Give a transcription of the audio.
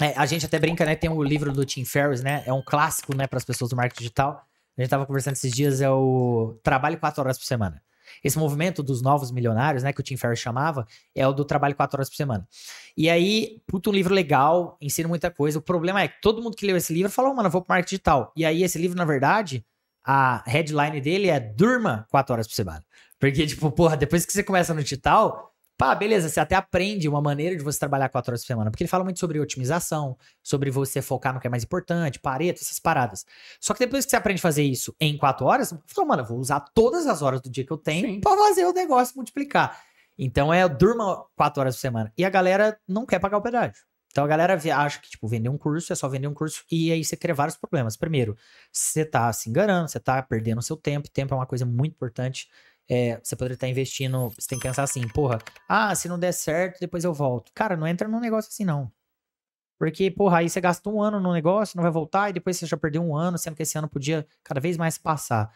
É, a gente até brinca, né? Tem o um livro do Tim Ferriss, né? É um clássico, né, para as pessoas do marketing digital. A gente estava conversando esses dias, é o trabalho quatro horas por semana. Esse movimento dos novos milionários, né, que o Tim Ferriss chamava, é o do trabalho quatro horas por semana. E aí, puta, um livro legal, ensina muita coisa. O problema é que todo mundo que leu esse livro falou, oh, mano, eu vou o marketing digital. E aí, esse livro, na verdade, a headline dele é Durma quatro horas por semana. Porque, tipo, porra, depois que você começa no digital, Pá, beleza, você até aprende uma maneira de você trabalhar quatro horas por semana, porque ele fala muito sobre otimização, sobre você focar no que é mais importante, pareto, essas paradas. Só que depois que você aprende a fazer isso em quatro horas, você fala, mano, eu vou usar todas as horas do dia que eu tenho Sim. pra fazer o negócio multiplicar. Então é, durma quatro horas por semana. E a galera não quer pagar o pedágio. Então a galera acha que, tipo, vender um curso é só vender um curso e aí você cria vários problemas. Primeiro, você tá se enganando, você tá perdendo o seu tempo, tempo é uma coisa muito importante é, você poderia estar investindo. Você tem que pensar assim, porra, ah, se não der certo, depois eu volto. Cara, não entra num negócio assim, não. Porque, porra, aí você gasta um ano no negócio, não vai voltar, e depois você já perdeu um ano, sendo que esse ano podia cada vez mais passar.